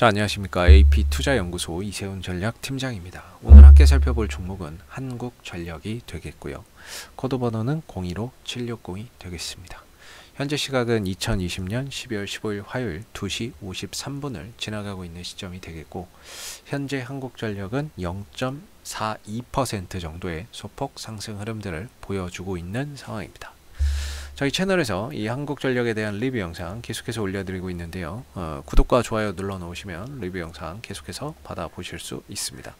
자, 안녕하십니까. AP투자연구소 이세훈 전략팀장입니다. 오늘 함께 살펴볼 종목은 한국전력이 되겠고요. 코드 번호는 0 1 5 7 6 0이 되겠습니다. 현재 시각은 2020년 12월 15일 화요일 2시 53분을 지나가고 있는 시점이 되겠고 현재 한국전력은 0.42% 정도의 소폭 상승 흐름들을 보여주고 있는 상황입니다. 저희 채널에서 이 한국전력에 대한 리뷰 영상 계속해서 올려드리고 있는데요. 어, 구독과 좋아요 눌러 놓으시면 리뷰 영상 계속해서 받아보실 수 있습니다.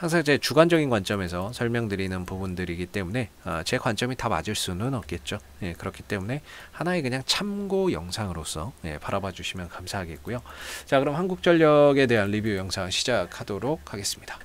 항상 제 주관적인 관점에서 설명드리는 부분들이기 때문에 어, 제 관점이 다 맞을 수는 없겠죠. 예, 그렇기 때문에 하나의 그냥 참고 영상으로서 예, 바라봐 주시면 감사하겠고요. 자 그럼 한국전력에 대한 리뷰 영상 시작하도록 하겠습니다.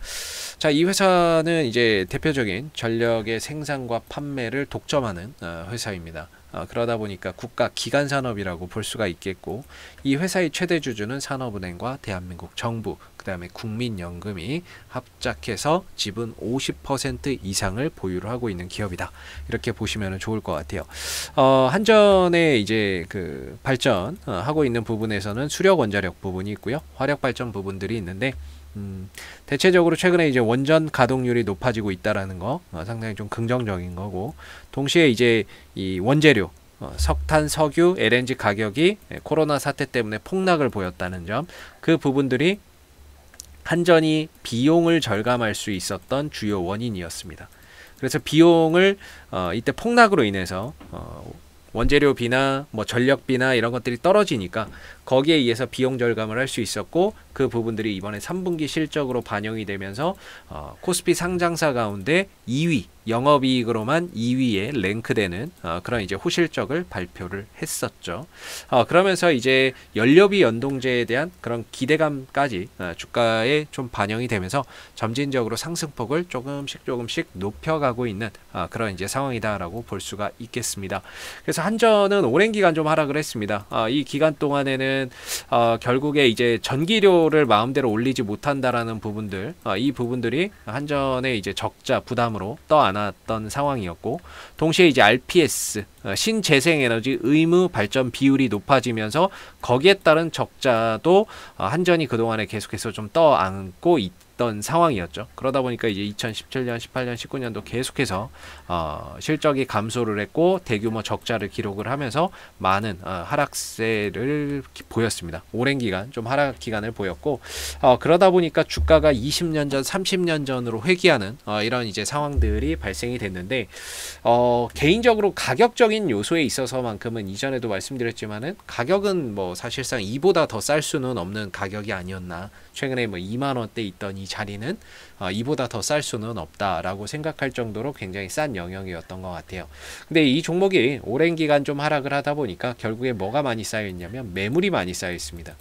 자이 회사는 이제 대표적인 전력의 생산과 판매를 독점하는 어, 회사입니다. 어, 그러다 보니까 국가 기간 산업이라고 볼 수가 있겠고 이 회사의 최대 주주는 산업은행과 대한민국 정부 그 다음에 국민연금이 합작해서 지분 50% 이상을 보유를 하고 있는 기업이다. 이렇게 보시면 좋을 것 같아요. 어, 한전에 이제 그 발전하고 어, 있는 부분에서는 수력 원자력 부분이 있고요. 화력 발전 부분들이 있는데 음, 대체적으로 최근에 이제 원전 가동률이 높아지고 있다라는 거 어, 상당히 좀 긍정적인 거고 동시에 이제 이 원재료 어, 석탄, 석유, LNG 가격이 예, 코로나 사태 때문에 폭락을 보였다는 점 그 부분들이 한전이 비용을 절감할 수 있었던 주요 원인이었습니다. 그래서 비용을 어, 이때 폭락으로 인해서 어, 원재료비나 뭐 전력비나 이런 것들이 떨어지니까 거기에 의해서 비용 절감을 할 수 있었고 그 부분들이 이번에 3분기 실적으로 반영이 되면서 어, 코스피 상장사 가운데 2위 영업이익으로만 2위에 랭크되는 어, 그런 이제 호실적을 발표를 했었죠. 어, 그러면서 이제 연료비 연동제에 대한 그런 기대감까지 어, 주가에 좀 반영이 되면서 점진적으로 상승폭을 조금씩 조금씩 높여가고 있는 어, 그런 이제 상황이다라고 볼 수가 있겠습니다. 그래서 한전은 오랜 기간 좀 하락을 했습니다. 어, 이 기간 동안에는 보면은 어, 결국에 이제 전기료를 마음대로 올리지 못한다라는 부분들 어, 이 부분들이 한전의 이제 적자 부담으로 떠안았던 상황이었고 동시에 이제 RPS 어, 신재생에너지 의무 발전 비율이 높아지면서 거기에 따른 적자도 어, 한전이 그동안에 계속해서 좀 떠안고 있다. 있던 상황이었죠. 그러다 보니까 이제 2017년, 18년, 19년도 계속해서 어, 실적이 감소를 했고 대규모 적자를 기록을 하면서 많은 어, 하락세를 보였습니다. 오랜 기간 좀 하락 기간을 보였고 어, 그러다 보니까 주가가 20년 전, 30년 전으로 회귀하는 어, 이런 이제 상황들이 발생이 됐는데 어, 개인적으로 가격적인 요소에 있어서만큼은 이전에도 말씀드렸지만은 가격은 뭐 사실상 이보다 더 쌀 수는 없는 가격이 아니었나 최근에 뭐 2만 원대 있던 이 자리는 어, 이보다 더 쌀 수는 없다라고 생각할 정도로 굉장히 싼 영역이었던 것 같아요. 근데 이 종목이 오랜 기간 좀 하락을 하다 보니까 결국에 뭐가 많이 쌓여 있냐면 매물이 많이 쌓여 있습니다.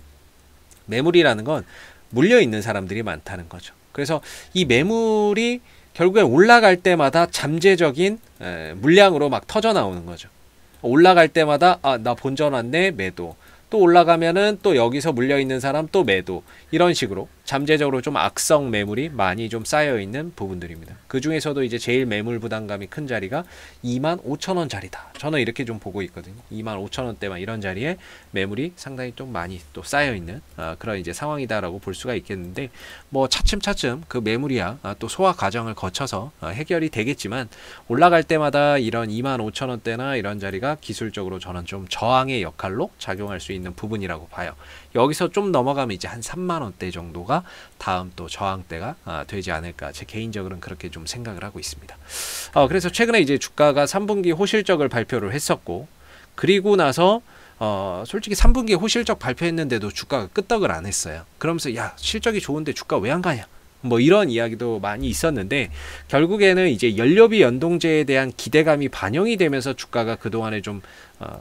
매물이라는 건 물려 있는 사람들이 많다는 거죠. 그래서 이 매물이 결국에 올라갈 때마다 잠재적인 에, 물량으로 막 터져 나오는 거죠. 올라갈 때마다 아 나 본전 왔네 매도 또 올라가면은 또 여기서 물려 있는 사람 또 매도 이런 식으로 잠재적으로 좀 악성 매물이 많이 좀 쌓여 있는 부분들입니다. 그 중에서도 이제 제일 매물 부담감이 큰 자리가 2만 5천 원 자리다. 저는 이렇게 좀 보고 있거든요. 2만 5천 원대만 이런 자리에 매물이 상당히 좀 많이 또 쌓여 있는 아, 그런 이제 상황이다라고 볼 수가 있겠는데 뭐 차츰차츰 그 매물이야 아, 또 소화 과정을 거쳐서 아, 해결이 되겠지만 올라갈 때마다 이런 2만 5천 원대나 이런 자리가 기술적으로 저는 좀 저항의 역할로 작용할 수 있는 부분이라고 봐요. 여기서 좀 넘어가면 이제 한 3만 원대 정도가 이슈가 다음 또 저항 대가 아, 되지 않을까 제 개인적으로는 그렇게 좀 생각을 하고 있습니다. 어, 그래서 최근에 이제 주가가 3분기 호실적을 발표를 했었고 그리고 나서 어, 솔직히 3분기 호실적 발표했는데도 주가가 끄떡을 안 했어요. 그러면서 야 실적이 좋은데 주가 왜 안 가냐? 뭐 이런 이야기도 많이 있었는데 결국에는 이제 연료비 연동제에 대한 기대감이 반영이 되면서 주가가 그동안에 좀 어,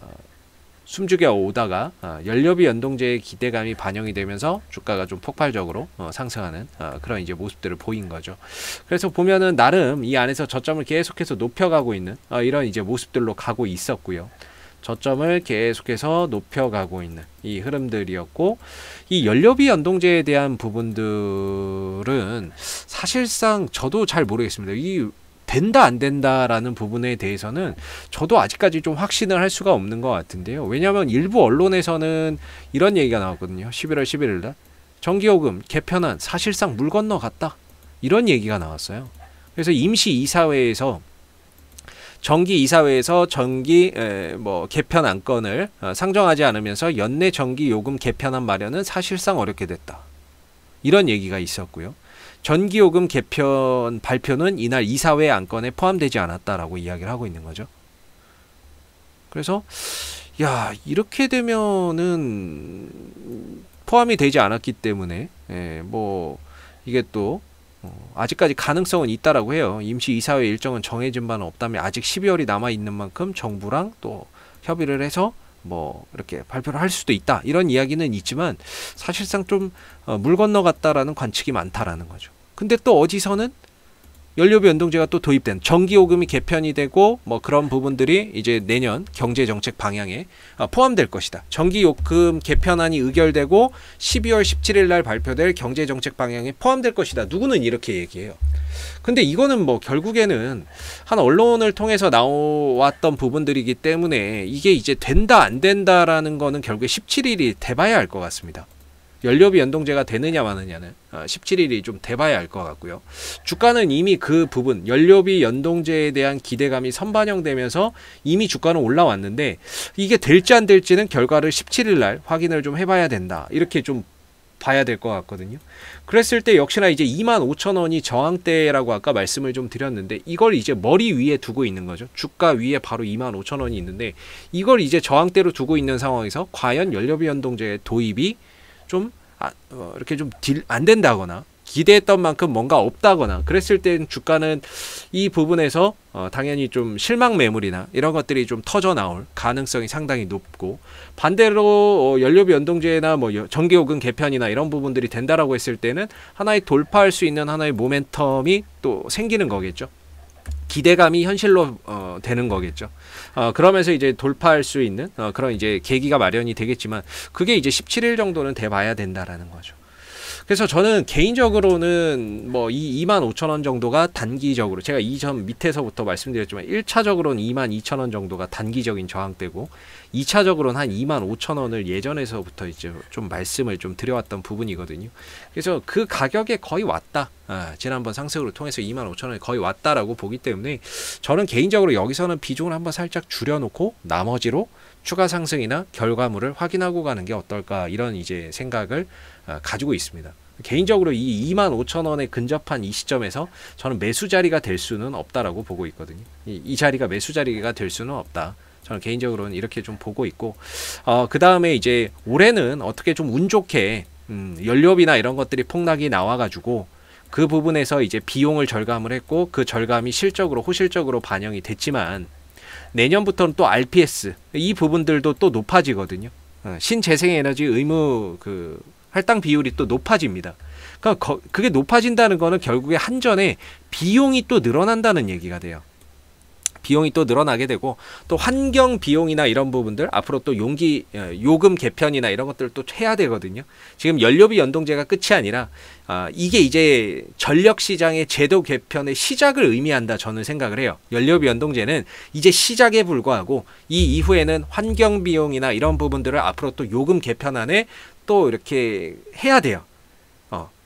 숨죽여 오다가 아, 연료비 연동제의 기대감이 반영이 되면서 주가가 좀 폭발적으로 어, 상승하는 어, 그런 이제 모습들을 보인 거죠. 그래서 보면은 나름 이 안에서 저점을 계속해서 높여가고 있는 어, 이런 이제 모습들로 가고 있었고요. 저점을 계속해서 높여가고 있는 이 흐름들이었고 이 연료비 연동제에 대한 부분들은 사실상 저도 잘 모르겠습니다. 이 된다 안 된다라는 부분에 대해서는 저도 아직까지 좀 확신을 할 수가 없는 것 같은데요. 왜냐하면 일부 언론에서는 이런 얘기가 나왔거든요. 11월 11일 날정기요금 개편안 사실상 물 건너 갔다 이런 얘기가 나왔어요. 그래서 임시 이사회에서 정기 이사회에서 정기 에, 뭐 개편 안건을 어, 상정하지 않으면서 연내 정기 요금 개편안 마련은 사실상 어렵게 됐다. 이런 얘기가 있었고요. 전기요금 개편 발표는 이날 이사회 안건에 포함되지 않았다라고 이야기를 하고 있는 거죠. 그래서 야 이렇게 되면은 포함이 되지 않았기 때문에 예, 뭐 이게 또 어, 아직까지 가능성은 있다라고 해요. 임시 이사회 일정은 정해진 바는 없다며 아직 12월이 남아 있는 만큼 정부랑 또 협의를 해서 뭐 이렇게 발표를 할 수도 있다 이런 이야기는 있지만 사실상 좀물 어, 건너갔다라는 관측이 많다라는 거죠. 근데 또 어디서는 연료비 연동제가 또 도입된 전기요금이 개편이 되고 뭐 그런 부분들이 이제 내년 경제정책 방향에 아, 포함될 것이다. 전기요금 개편안이 의결되고 12월 17일 날 발표될 경제정책 방향에 포함될 것이다. 누구는 이렇게 얘기해요. 근데 이거는 뭐 결국에는 한 언론을 통해서 나왔던 부분들이기 때문에 이게 이제 된다 안 된다라는 거는 결국에 17일이 돼봐야 알것 같습니다. 연료비 연동제가 되느냐 마느냐는 17일이 어, 좀 돼봐야 알 것 같고요. 주가는 이미 그 부분 연료비 연동제에 대한 기대감이 선반영되면서 이미 주가는 올라왔는데 이게 될지 안 될지는 결과를 17일 날 확인을 좀 해봐야 된다. 이렇게 좀 봐야 될 것 같거든요. 그랬을 때 역시나 이제 25,000원이 저항대라고 아까 말씀을 좀 드렸는데 이걸 이제 머리 위에 두고 있는 거죠. 주가 위에 바로 25,000원이 있는데 이걸 이제 저항대로 두고 있는 상황에서 과연 연료비 연동제 도입이 좀 아, 어, 이렇게 좀 딜 안 된다거나 기대했던 만큼 뭔가 없다거나 그랬을 땐 주가는 이 부분에서 어, 당연히 좀 실망 매물이나 이런 것들이 좀 터져 나올 가능성이 상당히 높고 반대로 어, 연료비 연동제나 뭐 전기요금 개편이나 이런 부분들이 된다라고 했을 때는 하나의 돌파할 수 있는 하나의 모멘텀이 또 생기는 거겠죠. 기대감이 현실로 어, 되는 거겠죠. 어, 그러면서 이제 돌파할 수 있는 어, 그런 이제 계기가 마련이 되겠지만 그게 이제 17일 정도는 돼 봐야 된다라는 거죠. 그래서 저는 개인적으로는 뭐 이 25,000원 정도가 단기적으로 제가 이전 밑에서부터 말씀드렸지만 1차적으로는 22,000원 정도가 단기적인 저항대고 2차적으로는 한 25,000원을 예전에서부터 이제 좀 말씀을 좀 드려왔던 부분이거든요. 그래서 그 가격에 거의 왔다. 아, 지난번 상승으로 통해서 25,000원이 거의 왔다라고 보기 때문에 저는 개인적으로 여기서는 비중을 한번 살짝 줄여놓고 나머지로 추가 상승이나 결과물을 확인하고 가는 게 어떨까 이런 이제 생각을 아, 가지고 있습니다. 개인적으로 이 2만 5천 원에 근접한 이 시점에서 저는 매수 자리가 될 수는 없다라고 보고 있거든요. 이, 이 자리가 매수 자리가 될 수는 없다. 저는 개인적으로는 이렇게 좀 보고 있고, 어, 그 다음에 이제 올해는 어떻게 좀 운 좋게, 음, 연료비나 이런 것들이 폭락이 나와가지고, 그 부분에서 이제 비용을 절감을 했고, 그 절감이 실적으로, 호실적으로 반영이 됐지만, 내년부터는 또 RPS 이 부분들도 또 높아지거든요. 어, 신재생에너지 의무 그 할당 비율이 또 높아집니다. 그러니까 거, 그게 높아진다는 거는 결국에 한전에 비용이 또 늘어난다는 얘기가 돼요. 비용이 또 늘어나게 되고 또 환경 비용이나 이런 부분들 앞으로 또 용기 예, 요금 개편이나 이런 것들 을또 해야 되거든요. 지금 연료비 연동제가 끝이 아니라 아, 이게 이제 전력 시장의 제도 개편의 시작을 의미한다 저는 생각을 해요. 연료비 연동제는 이제 시작에 불과하고 이 이후에는 환경 비용이나 이런 부분들을 앞으로 또 요금 개편안에 또 이렇게 해야 돼요.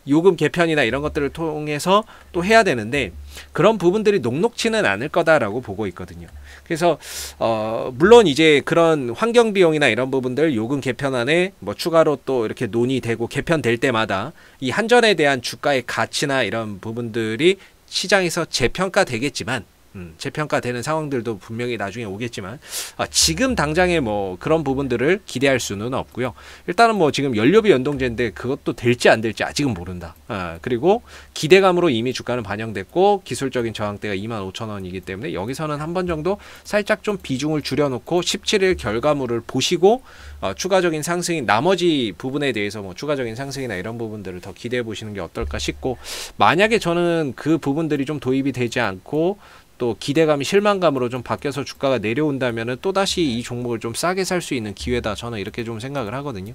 요금 개편이나 이런 것들을 통해서 또 해야 되는데 그런 부분들이 녹록치는 않을 거다라고 보고 있거든요. 그래서 어 물론 이제 그런 환경 비용이나 이런 부분들 요금 개편안에 뭐 추가로 또 이렇게 논의되고 개편될 때마다 이 한전에 대한 주가의 가치나 이런 부분들이 시장에서 재평가되겠지만 음, 재평가되는 상황들도 분명히 나중에 오겠지만 아, 지금 당장에 뭐 그런 부분들을 기대할 수는 없고요. 일단은 뭐 지금 연료비 연동제인데 그것도 될지 안 될지 아직은 모른다. 아, 그리고 기대감으로 이미 주가는 반영됐고 기술적인 저항대가 25,000원이기 때문에 여기서는 한 번 정도 살짝 좀 비중을 줄여놓고 17일 결과물을 보시고 어, 추가적인 상승이 나머지 부분에 대해서 뭐 추가적인 상승이나 이런 부분들을 더 기대해 보시는 게 어떨까 싶고 만약에 저는 그 부분들이 좀 도입이 되지 않고 또 기대감이 실망감으로 좀 바뀌어서 주가가 내려온다면은 또다시 이 종목을 좀 싸게 살 수 있는 기회다. 저는 이렇게 좀 생각을 하거든요.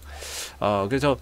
어, 그래서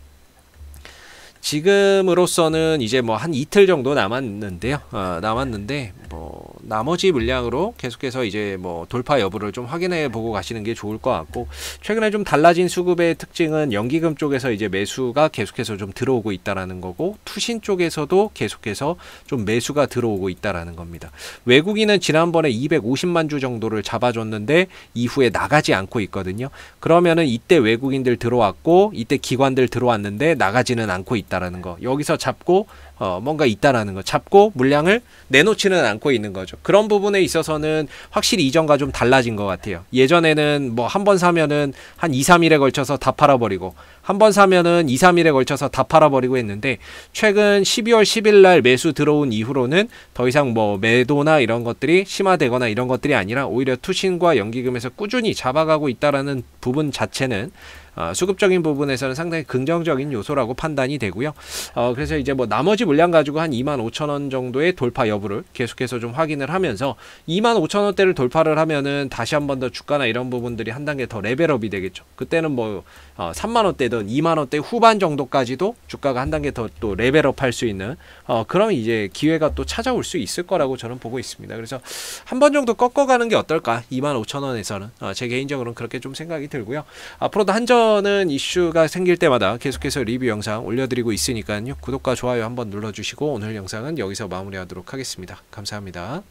지금으로서는 이제 뭐 한 이틀 정도 남았는데요. 어, 남았는데 뭐 나머지 물량으로 계속해서 이제 뭐 돌파 여부를 좀 확인해 보고 가시는 게 좋을 것 같고 최근에 좀 달라진 수급의 특징은 연기금 쪽에서 이제 매수가 계속해서 좀 들어오고 있다라는 거고 투신 쪽에서도 계속해서 좀 매수가 들어오고 있다라는 겁니다. 외국인은 지난번에 250만 주 정도를 잡아줬는데 이후에 나가지 않고 있거든요. 그러면은 이때 외국인들 들어왔고 이때 기관들 들어왔는데 나가지는 않고 있다. 있다라는 거 여기서 잡고 어, 뭔가 있다라는 거 잡고 물량을 내놓지는 않고 있는 거죠. 그런 부분에 있어서는 확실히 이전과 좀 달라진 것 같아요. 예전에는 뭐 한 번 사면은 한 2, 3일에 걸쳐서 다 팔아버리고 한 번 사면은 2, 3일에 걸쳐서 다 팔아버리고 했는데 최근 12월 10일 날 매수 들어온 이후로는 더 이상 뭐 매도나 이런 것들이 심화되거나 이런 것들이 아니라 오히려 투신과 연기금에서 꾸준히 잡아가고 있다라는 부분 자체는 어, 수급적인 부분에서는 상당히 긍정적인 요소라고 판단이 되고요. 어, 그래서 이제 뭐 나머지 물량 가지고 한2 5 0 0 0원 정도의 돌파 여부를 계속해서 좀 확인을 하면서 2 5 0 0 0 원대를 돌파를 하면은 다시 한 번 더 주가나 이런 부분들이 한 단계 더 레벨업이 되겠죠. 그때는 뭐 어, 3만 원대든 2만 원대 후반 정도까지도 주가가 한 단계 더 또 레벨업할 수 있는 어, 그런 이제 기회가 또 찾아올 수 있을 거라고 저는 보고 있습니다. 그래서 한 번 정도 꺾어가는 게 어떨까? 2 5 0 0 0 원에서는 어, 제 개인적으로는 그렇게 좀 생각이 들고요. 앞으로도 한전은 이슈가 생길 때마다 계속해서 리뷰 영상 올려드리고 있으니까요. 구독과 좋아요 한 번 눌러. 주세요 눌러주시고 오늘 영상은 여기서 마무리하도록 하겠습니다. 감사합니다.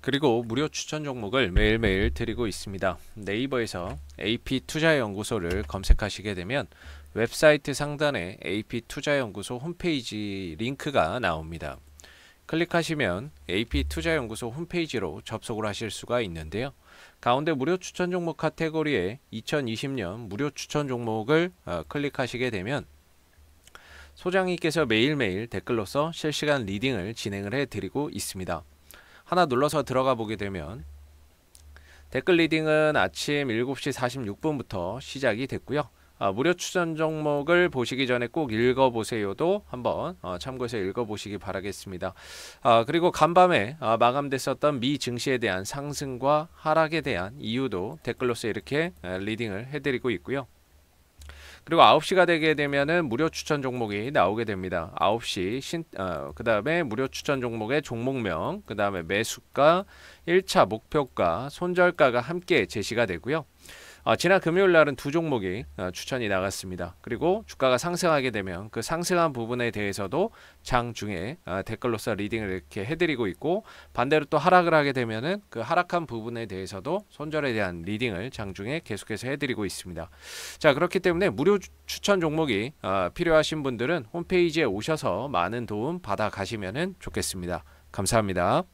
그리고 무료 추천 종목을 매일매일 드리고 있습니다. 네이버에서 AP투자연구소를 검색하시게 되면 웹사이트 상단에 AP투자연구소 홈페이지 링크가 나옵니다. 클릭하시면 AP투자연구소 홈페이지로 접속을 하실 수가 있는데요. 가운데 무료 추천 종목 카테고리에 2020년 무료 추천 종목을 어, 클릭하시게 되면 소장님께서 매일매일 댓글로써 실시간 리딩을 진행을 해드리고 있습니다. 하나 눌러서 들어가 보게 되면 댓글 리딩은 아침 7시 46분부터 시작이 됐고요. 아, 무료 추천 종목을 보시기 전에 꼭 읽어보세요도 한번 어, 참고해서 읽어보시기 바라겠습니다. 아, 그리고 간밤에 아, 마감됐었던 미 증시에 대한 상승과 하락에 대한 이유도 댓글로써 이렇게 리딩을 해드리고 있고요. 그리고 9시가 되게 되면은 무료 추천 종목이 나오게 됩니다. 9시 신, 어, 그 다음에 무료 추천 종목의 종목명, 그 다음에 매수가, 1차 목표가, 손절가가 함께 제시가 되고요. 어, 지난 금요일 날은 두 종목이 어, 추천이 나갔습니다. 그리고 주가가 상승하게 되면 그 상승한 부분에 대해서도 장중에 어, 아, 댓글로써 리딩을 이렇게 해드리고 있고 반대로 또 하락을 하게 되면은 그 하락한 부분에 대해서도 손절에 대한 리딩을 장중에 계속해서 해드리고 있습니다. 자 그렇기 때문에 무료 주, 추천 종목이 필요하신 분들은 홈페이지에 오셔서 많은 도움 받아 가시면은 좋겠습니다. 감사합니다.